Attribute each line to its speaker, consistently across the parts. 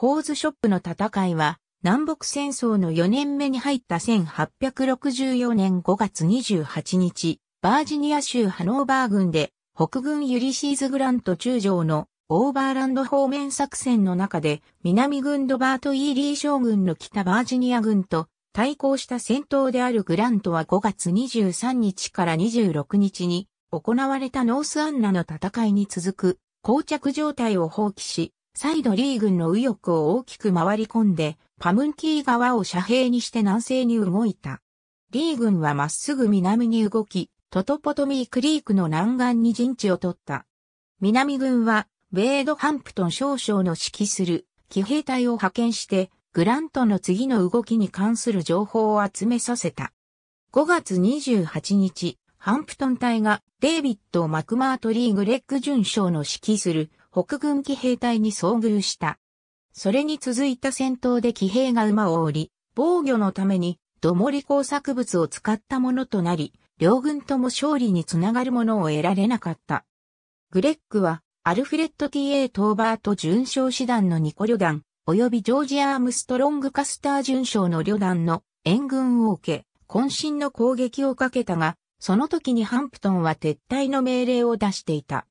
Speaker 1: ホーズショップの戦いは、南北戦争の4年目に入った1864年5月28日、バージニア州ハノーバー郡で、北軍ユリシーズ・グラント中将のオーバーランド方面作戦の中で、南軍ドバート・イーリー将軍の北バージニア軍と対抗した戦闘であるグラントは5月23日から26日に行われたノースアンナの戦いに続く、膠着状態を放棄し、再度リー軍の右翼を大きく回り込んで、パムンキー側を遮蔽にして南西に動いた。リー軍はまっすぐ南に動き、トトポトミークリークの南岸に陣地を取った。南軍は、ベードハンプトン少将の指揮する騎兵隊を派遣して、グラントの次の動きに関する情報を集めさせた。5月28日、ハンプトン隊がデイビッド・マクマートリー・グレッグ准将の指揮する北軍騎兵隊に遭遇した。それに続いた戦闘で騎兵が馬を降り、防御のために土盛工作物を使ったものとなり、両軍とも勝利につながるものを得られなかった。グレッグは、アルフレッド・ T.A. トーバート準将師団のニコ旅団、及びジョージ・アームストロング・カスター準将の旅団の援軍を受け、渾身の攻撃をかけたが、その時にハンプトンは撤退の命令を出していた。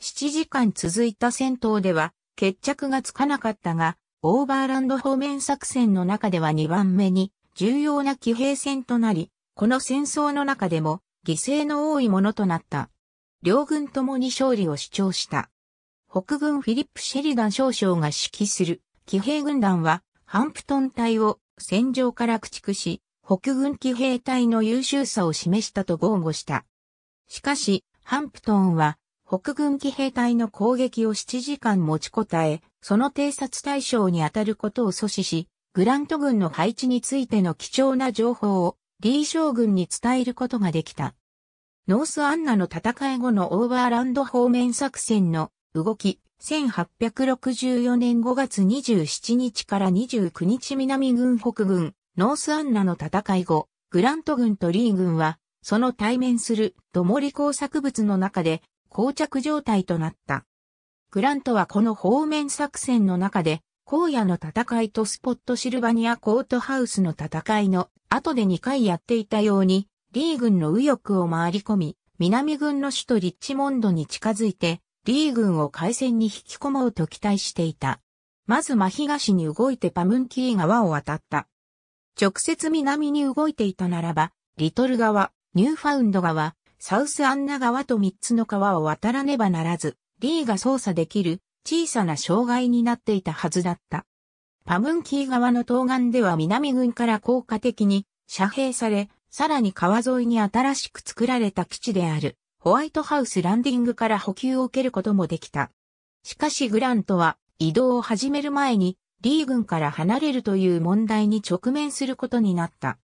Speaker 1: 7時間続いた戦闘では決着がつかなかったが、オーバーランド方面作戦の中では2番目に重要な騎兵戦となり、この戦争の中でも犠牲の多いものとなった。両軍ともに勝利を主張した。北軍フィリップ・シェリダン少将が指揮する騎兵軍団はハンプトン隊を戦場から駆逐し、北軍騎兵隊の優秀さを示したと豪語した。しかし、ハンプトンは北軍騎兵隊の攻撃を7時間持ちこたえ、その偵察対象に当たることを阻止し、グラント軍の配置についての貴重な情報をリー将軍に伝えることができた。ノースアンナの戦い後のオーバーランド方面作戦の動き、1864年5月27日から29日南軍北軍、ノースアンナの戦い後、グラント軍とリー軍は、その対面する、ども工作物の中で、膠着状態となった。グラントはこの方面作戦の中で、荒野の戦いとスポットシルバニアコートハウスの戦いの後で2回やっていたように、リー軍の右翼を回り込み、南軍の首都リッチモンドに近づいて、リー軍を海戦に引き込もうと期待していた。まず真東に動いてパムンキー川を渡った。直接南に動いていたならば、リトル川、ニューファウンド川、サウスアンナ川と3つの川を渡らねばならず、リーが操作できる小さな障害になっていたはずだった。パムンキー川の東岸では南軍から効果的に遮蔽され、さらに川沿いに新しく作られた基地であるホワイトハウスランディングから補給を受けることもできた。しかしグラントは移動を始める前にリー軍から離れるという問題に直面することになった。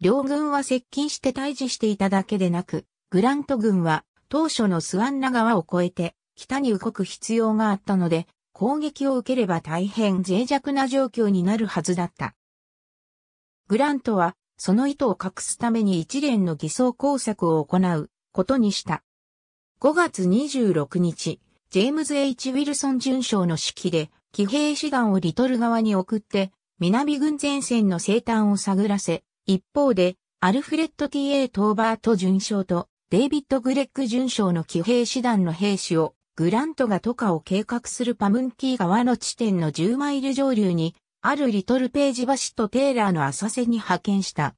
Speaker 1: 両軍は接近して対峙していただけでなく、グラント軍は当初のスワンナ川を越えて北に動く必要があったので、攻撃を受ければ大変脆弱な状況になるはずだった。グラントは、その意図を隠すために一連の偽装工作を行うことにした。5月26日、ジェームズ・ H・ ウィルソン准将の指揮で、騎兵士団をリトル側に送って、南軍前線の生誕を探らせ、一方で、アルフレッド・ T・ A・ トーバート准将と、デイビッド・グレッグ准将の騎兵師団の兵士を、グラントが渡河を計画するパムンキー川の地点の10マイル上流に、あるリトルページ橋とテーラーの浅瀬に派遣した。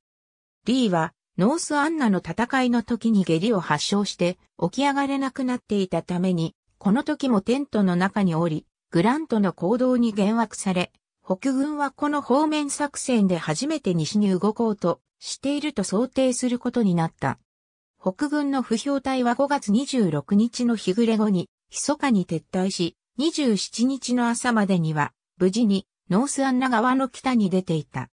Speaker 1: リーは、ノースアンナの戦いの時に下痢を発症して起き上がれなくなっていたために、この時もテントの中におり、グラントの行動に幻惑され、北軍はこの方面作戦で初めて西に動こうとしていると想定することになった。北軍の不評隊は5月26日の日暮れ後に、密かに撤退し、27日の朝までには、無事に、ノースアンナ川の北に出ていた。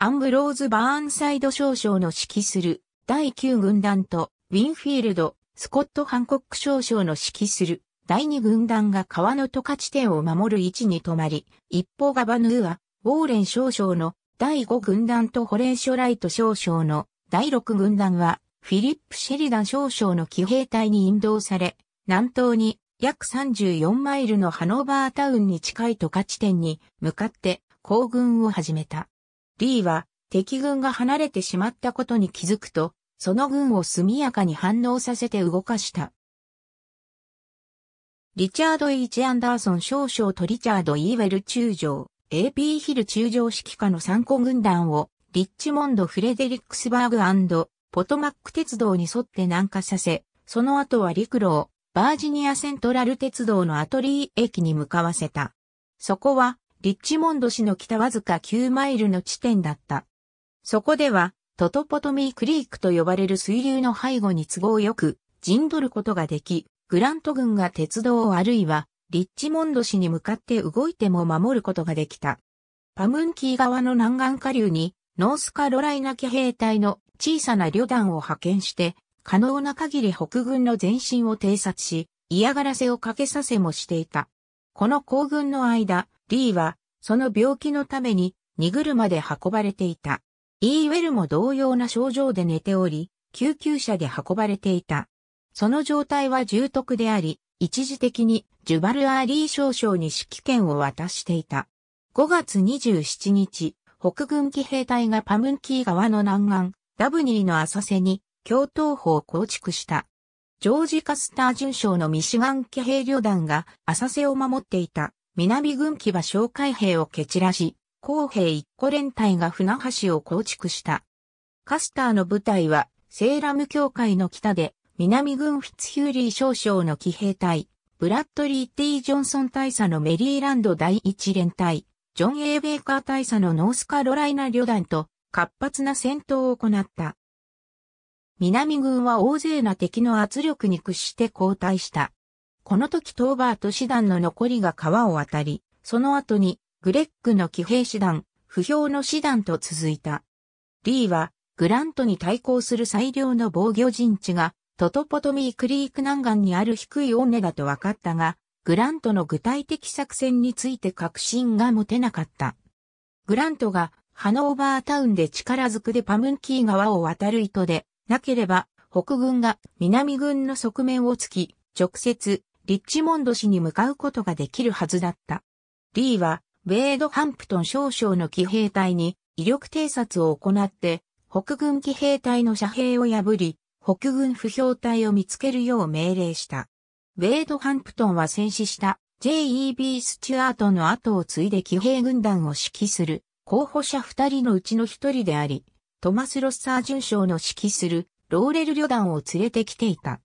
Speaker 1: アンブローズ・バーンサイド少将の指揮する、第9軍団と、ウィンフィールド、スコット・ハンコック少将の指揮する、第2軍団が川の渡河地点を守る位置に止まり、一方ガバヌーは、ウォーレン少将の第5軍団とホレンショライト少将の第6軍団はフィリップ・シェリダン少将の騎兵隊に引導され、南東に約34マイルのハノーバータウンに近い渡河地点に向かって行軍を始めた。リーは敵軍が離れてしまったことに気づくと、その軍を速やかに反応させて動かした。リチャード・イーチ・アンダーソン少将とリチャード・イーウェル中将、AP ヒル中将指揮下の参考軍団を、リッチモンド・フレデリックスバーグポトマック鉄道に沿って南下させ、その後は陸路をバージニアセントラル鉄道のアトリー駅に向かわせた。そこはリッチモンド市の北わずか9マイルの地点だった。そこではトトポトミークリークと呼ばれる水流の背後に都合よく陣取ることができ、グラント軍が鉄道あるいはリッチモンド市に向かって動いても守ることができた。パムンキー側の南岸下流にノースカロライナ騎兵隊の小さな旅団を派遣して、可能な限り北軍の前進を偵察し、嫌がらせをかけさせもしていた。この行軍の間、リーは、その病気のために、荷車で運ばれていた。イーウェルも同様な症状で寝ており、救急車で運ばれていた。その状態は重篤であり、一時的にジュバルアーリー少将に指揮権を渡していた。5月27日、北軍騎兵隊がパムンキー川の南岸、ダブニーの浅瀬に共闘法を構築した。ジョージ・カスター准将のミシガン騎兵旅団が浅瀬を守っていた南軍機は哨戒兵を蹴散らし、公兵一個連隊が船橋を構築した。カスターの部隊はセーラム教会の北で南軍フィツヒューリー少将の騎兵隊、ブラッドリー・ティー・ジョンソン大佐のメリーランド第一連隊、ジョン・エー・ベーカー大佐のノースカロライナ旅団と活発な戦闘を行った。南軍は大勢な敵の圧力に屈して後退した。この時トーバート師団の残りが川を渡り、その後にグレッグの騎兵師団、不評の師団と続いた。リーはグラントに対抗する最良の防御陣地がトトポトミークリーク南岸にある低い尾根だと分かったが、グラントの具体的作戦について確信が持てなかった。グラントがハノーバータウンで力ずくでパムンキー川を渡る糸で、なければ、北軍が南軍の側面を突き、直接、リッチモンド市に向かうことができるはずだった。リーは、ウェードハンプトン少将の騎兵隊に威力偵察を行って、北軍騎兵隊の遮蔽を破り、北軍不評隊を見つけるよう命令した。ウェードハンプトンは戦死した J.E.B. スチュアートの後を継いで騎兵軍団を指揮する候補者二人のうちの一人であり、トマス・ロッサー巡将の指揮するローレル旅団を連れてきていた。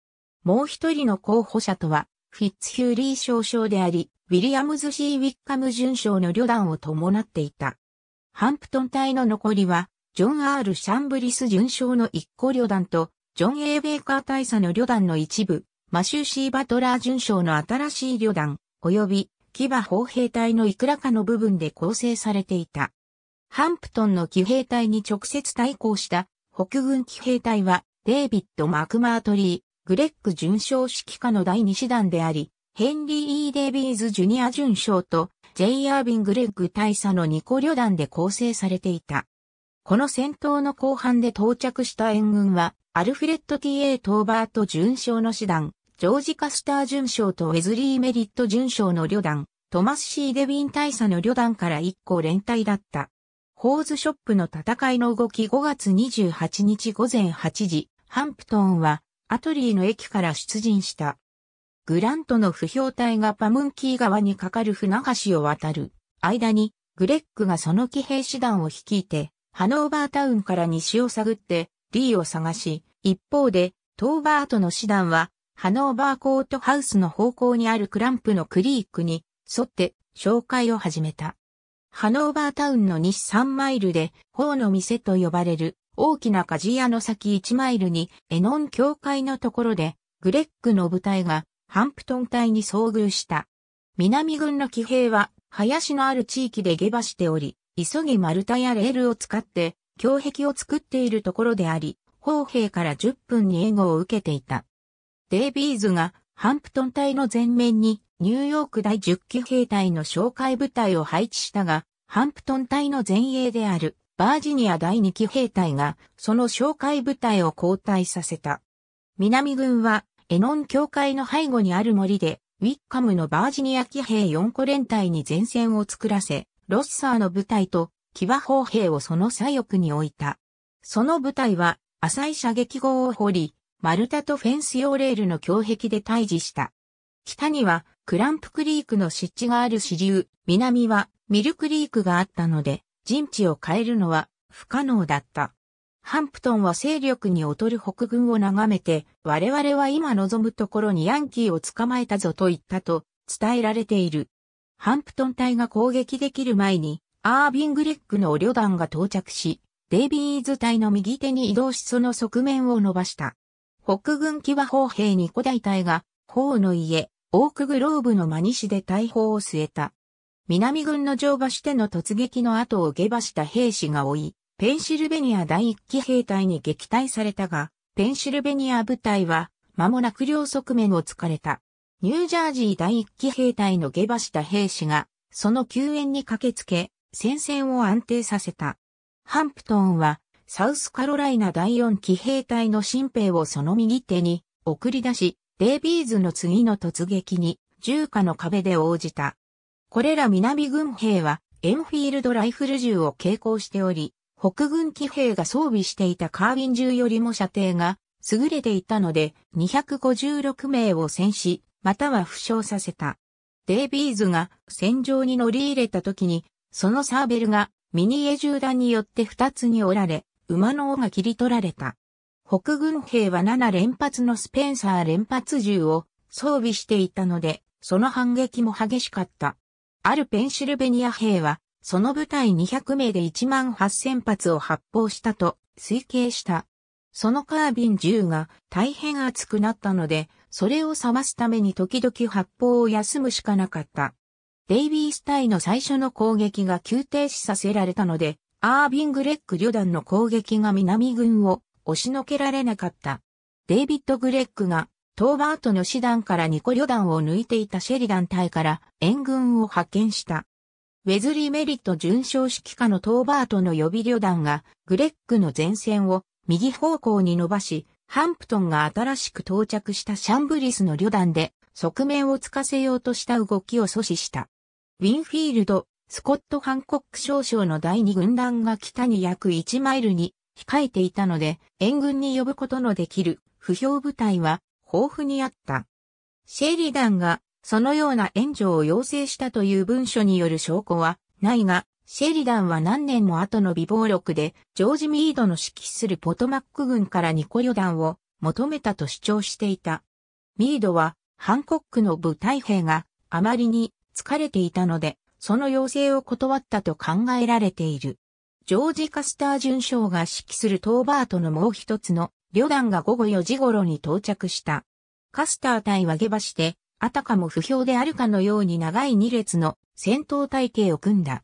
Speaker 1: もう一人の候補者とは、フィッツヒューリー少将であり、ウィリアムズ・シー・ウィッカム巡将の旅団を伴っていた。ハンプトン隊の残りは、ジョン・アール・シャンブリス巡将の一個旅団と、ジョン・ A・ ベイカー大佐の旅団の一部、マシュー・シー・バトラー巡将の新しい旅団、及び、騎馬砲兵隊のいくらかの部分で構成されていた。ハンプトンの騎兵隊に直接対抗した北軍騎兵隊は、デイビッド・マクマートリー、グレッグ准将指揮下の第2師団であり、ヘンリー・イー・デイビーズ・ジュニア准将と、ジェイ・アービン・グレッグ大佐の2個旅団で構成されていた。この戦闘の後半で到着した援軍は、アルフレッド・ T・ エトーバート准将の師団、ジョージ・カスター准将とウェズリー・メリット准将の旅団、トマス・シー・デビン大佐の旅団から1個連隊だった。ホーズショップの戦いの動き5月28日午前8時、ハンプトンはアトリーの駅から出陣した。グラントの不評隊がパムンキー側に架かる船橋を渡る間にグレッグがその騎兵師団を率いてハノーバータウンから西を探ってリーを探し、一方でトーバートの師団はハノーバーコートハウスの方向にあるクランプのクリークに沿って紹介を始めた。ハノーバータウンの西3マイルで、法の店と呼ばれる大きな鍛冶屋の先1マイルにエノン教会のところで、グレッグの部隊がハンプトン隊に遭遇した。南軍の騎兵は林のある地域で下馬しており、急ぎ丸太やレールを使って胸壁を作っているところであり、砲兵から10分に援護を受けていた。デイビーズがハンプトン隊の前面にニューヨーク第10期兵隊の紹介部隊を配置したが、ハンプトン隊の前衛であるバージニア第2期兵隊がその紹介部隊を交代させた。南軍はエノン教会の背後にある森でウィッカムのバージニア騎兵4個連隊に前線を作らせ、ロッサーの部隊と騎馬砲兵をその左翼に置いた。その部隊は浅い射撃壕を掘り、丸太とフェンス用レールの胸壁で退治した。北にはクランプクリークの湿地がある支流、南はミルクリークがあったので、陣地を変えるのは不可能だった。ハンプトンは勢力に劣る北軍を眺めて、我々は今望むところにヤンキーを捕まえたぞと言ったと伝えられている。ハンプトン隊が攻撃できる前に、アービングレックの旅団が到着し、デイビーズ隊の右手に移動しその側面を伸ばした。北軍騎馬砲兵に古代隊が、砲の家、オークグローブの真西で大砲を据えた。南軍の乗馬しての突撃の後を下馬した兵士が追い、ペンシルベニア第一期兵隊に撃退されたが、ペンシルベニア部隊は間もなく両側面を突かれた。ニュージャージー第一期兵隊の下馬した兵士が、その救援に駆けつけ、戦線を安定させた。ハンプトンは、サウスカロライナ第4期兵隊の新兵をその右手に送り出し、デイビーズの次の突撃に、銃火の壁で応じた。これら南軍兵は、エンフィールドライフル銃を携行しており、北軍騎兵が装備していたカービン銃よりも射程が優れていたので、256名を戦死、または負傷させた。デイビーズが戦場に乗り入れた時に、そのサーベルがミニエ銃弾によって2つに折られ、馬の尾が切り取られた。北軍兵は7連発のスペンサー連発銃を装備していたので、その反撃も激しかった。あるペンシルベニア兵は、その部隊200名で1万8000発を発砲したと推計した。そのカービン銃が大変熱くなったので、それを冷ますために時々発砲を休むしかなかった。デイビース隊の最初の攻撃が急停止させられたので、アービングレック旅団の攻撃が南軍を押しのけられなかった。デイビッド・グレッグが、トーバートの師団からニコ旅団を抜いていたシェリ団隊から援軍を派遣した。ウェズリー・メリット巡将指揮下のトーバートの予備旅団が、グレッグの前線を右方向に伸ばし、ハンプトンが新しく到着したシャンブリスの旅団で、側面をつかせようとした動きを阻止した。ウィンフィールド、スコット・ハンコック少将の第二軍団が北に約1マイルに控えていたので、援軍に呼ぶことのできる不評部隊は豊富にあった。シェリダンがそのような援助を要請したという文書による証拠はないが、シェリダンは何年も後の備忘録で、ジョージ・ミードの指揮するポトマック軍からニコ旅団を求めたと主張していた。ミードは、ハンコックの部隊兵があまりに疲れていたので、その要請を断ったと考えられている。ジョージ・カスター巡将が指揮するトーバートのもう一つの旅団が午後4時頃に到着した。カスター隊は下馬して、あたかも不評であるかのように長い2列の戦闘隊形を組んだ。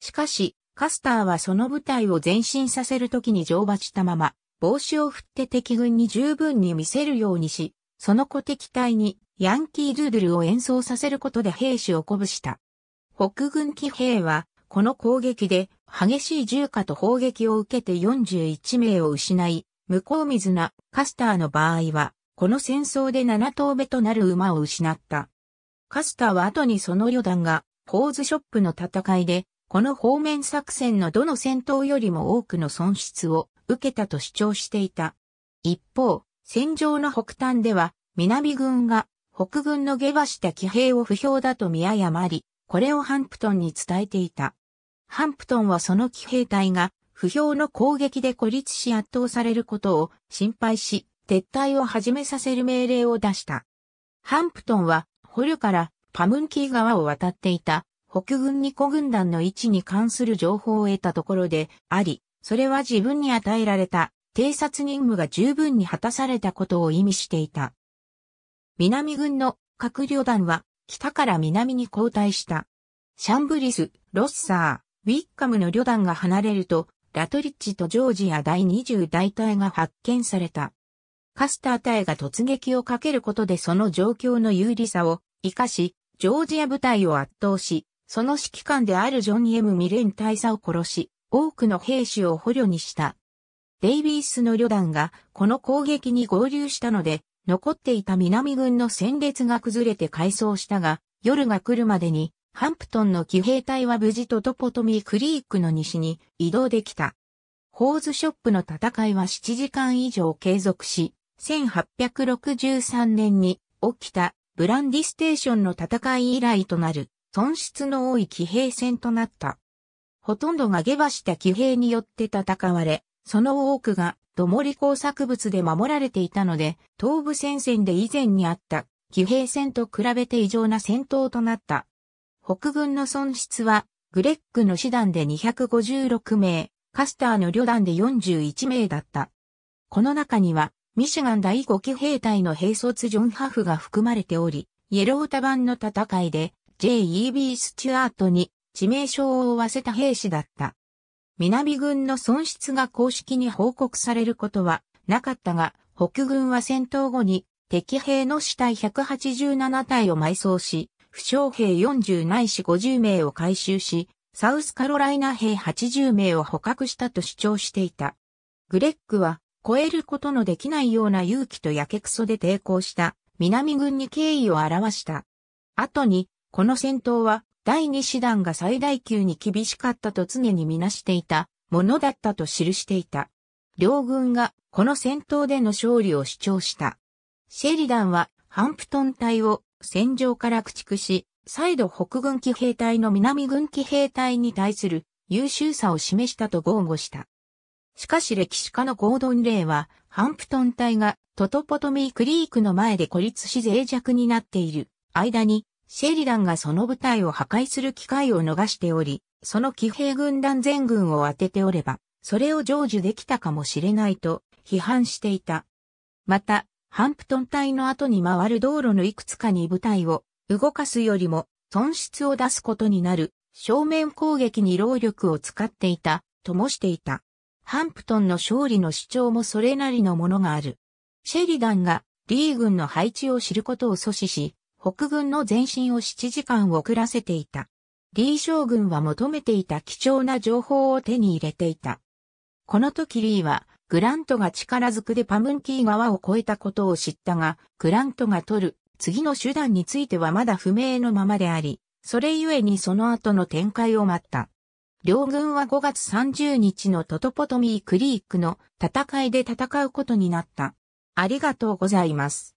Speaker 1: しかし、カスターはその部隊を前進させるときに乗馬したまま、帽子を振って敵軍に十分に見せるようにし、その小敵隊にヤンキードゥードゥルを演奏させることで兵士を鼓舞した。北軍騎兵は、この攻撃で激しい銃火と砲撃を受けて41名を失い、向こう水なカスターの場合は、この戦争で7頭目となる馬を失った。カスターは後にその旅団が、ポーズショップの戦いで、この方面作戦のどの戦闘よりも多くの損失を受けたと主張していた。一方、戦場の北端では、南軍が北軍の下馬した騎兵を不評だと見誤り、これをハンプトンに伝えていた。ハンプトンはその騎兵隊が不評の攻撃で孤立し圧倒されることを心配し、撤退を始めさせる命令を出した。ハンプトンは捕虜からパムンキー川を渡っていた北軍二個軍団の位置に関する情報を得たところであり、それは自分に与えられた偵察任務が十分に果たされたことを意味していた。南軍の各旅団は北から南に後退した。シャンブリス、ロッサー、ウィッカムの旅団が離れると、ラトリッチとジョージア第20大隊が発見された。カスター隊が突撃をかけることでその状況の有利さを活かし、ジョージア部隊を圧倒し、その指揮官であるジョン・ M・ ミレン大佐を殺し、多くの兵士を捕虜にした。デイビースの旅団がこの攻撃に合流したので、残っていた南軍の戦列が崩れて改装したが、夜が来るまでにハンプトンの騎兵隊は無事とトポトミークリークの西に移動できた。ホーズショップの戦いは7時間以上継続し、1863年に起きたブランディステーションの戦い以来となる損失の多い騎兵戦となった。ほとんどが下馬した騎兵によって戦われ、その多くが土盛工作物で守られていたので、東部戦線で以前にあった騎兵戦と比べて異常な戦闘となった。北軍の損失は、グレッグの師団で256名、カスターの旅団で41名だった。この中には、ミシガン第5期兵隊の兵卒ジョン・ハフが含まれており、イエロータ版の戦いで J.E.B. スチュアートに致命傷を負わせた兵士だった。南軍の損失が公式に報告されることはなかったが、北軍は戦闘後に敵兵の死体187体を埋葬し、負傷兵40ないし50名を回収し、サウスカロライナ兵80名を捕獲したと主張していた。グレッグは、超えることのできないような勇気とやけくそで抵抗した南軍に敬意を表した。後に、この戦闘は第2師団が最大級に厳しかったと常にみなしていたものだったと記していた。両軍がこの戦闘での勝利を主張した。シェリダンはハンプトン隊を戦場から駆逐し、再度北軍騎兵隊の南軍騎兵隊に対する優秀さを示したと豪語した。しかし歴史家のゴードン・レイは、ハンプトン隊がトトポトミークリークの前で孤立し脆弱になっている間に、シェリダンがその部隊を破壊する機会を逃しており、その騎兵軍団全軍を当てておれば、それを成就できたかもしれないと批判していた。また、ハンプトン隊の後に回る道路のいくつかに部隊を動かすよりも損失を出すことになる正面攻撃に労力を使っていたともしていた。ハンプトンの勝利の主張もそれなりのものがある。シェリダンがリー軍の配置を知ることを阻止し、北軍の前進を7時間遅らせていた。リー将軍は求めていた貴重な情報を手に入れていた。この時リーはグラントが力ずくでパムンキー側を越えたことを知ったが、グラントが取る次の手段についてはまだ不明のままであり、それゆえにその後の展開を待った。両軍は5月30日のトトポトミークリークの戦いで戦うことになった。ありがとうございます。